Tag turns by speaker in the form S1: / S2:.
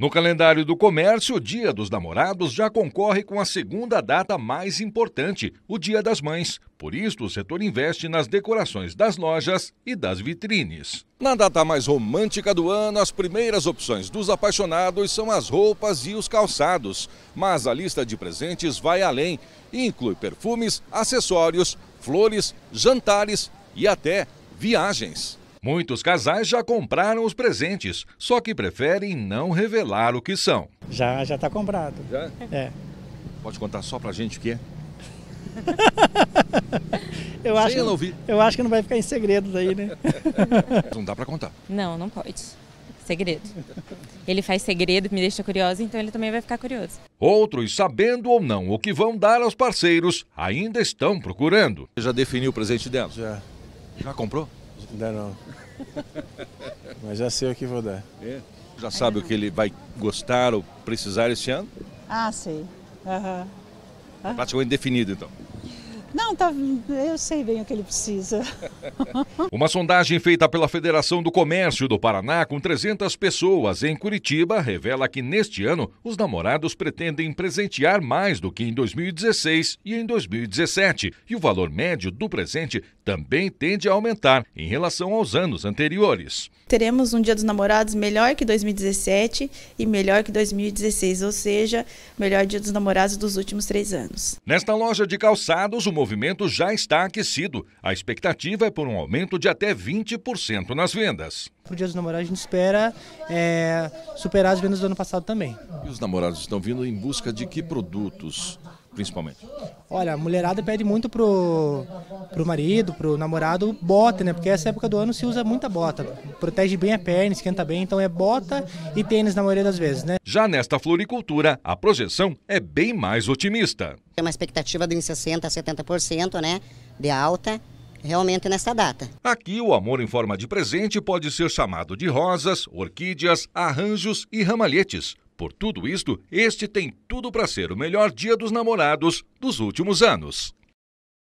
S1: No calendário do comércio, o Dia dos Namorados já concorre com a segunda data mais importante, o Dia das Mães. Por isso, o setor investe nas decorações das lojas e das vitrines. Na data mais romântica do ano, as primeiras opções dos apaixonados são as roupas e os calçados. Mas a lista de presentes vai além e inclui perfumes, acessórios, flores, jantares e até viagens. Muitos casais já compraram os presentes, só que preferem não revelar o que são. Já, já está comprado. Já? É. Pode contar só pra gente o que é?
S2: eu, acho, que, ouvir. eu acho que não vai ficar em segredo daí, né?
S1: não dá para contar.
S2: Não, não pode. Segredo. Ele faz segredo, me deixa curiosa, então ele também vai ficar curioso.
S1: Outros, sabendo ou não o que vão dar aos parceiros, ainda estão procurando. Você já definiu o presente dela? Já. Já comprou? Ainda não. Mas já sei o que vou dar. É? Já sabe o que ele vai gostar ou precisar esse ano?
S2: Ah, sei. Uhum.
S1: Praticamente definido, então.
S2: Não, tá, eu sei bem o que ele precisa.
S1: Uma sondagem feita pela Federação do Comércio do Paraná com 300 pessoas em Curitiba revela que neste ano os namorados pretendem presentear mais do que em 2016 e em 2017, e o valor médio do presente também tende a aumentar em relação aos anos anteriores.
S2: Teremos um Dia dos Namorados melhor que 2017 e melhor que 2016, ou seja, melhor Dia dos Namorados dos últimos três
S1: anos. Nesta loja de calçados, o movimento já está aquecido. A expectativa é por um aumento de até 20% nas vendas.
S2: Para o Dia dos Namorados, a gente espera é, superar as vendas do ano passado também.
S1: E os namorados estão vindo em busca de que produtos? principalmente?
S2: Olha, a mulherada pede muito pro, pro marido, pro namorado, bota, né? Porque essa época do ano se usa muita bota. Protege bem a perna, esquenta bem, então é bota e tênis na maioria das vezes, né?
S1: Já nesta floricultura, a projeção é bem mais otimista.
S2: Tem é uma expectativa de 60% a 70%, né? De alta realmente nessa data.
S1: Aqui o amor em forma de presente pode ser chamado de rosas, orquídeas, arranjos e ramalhetes. Por tudo isto, este tem tudo para ser o melhor Dia dos Namorados dos últimos anos.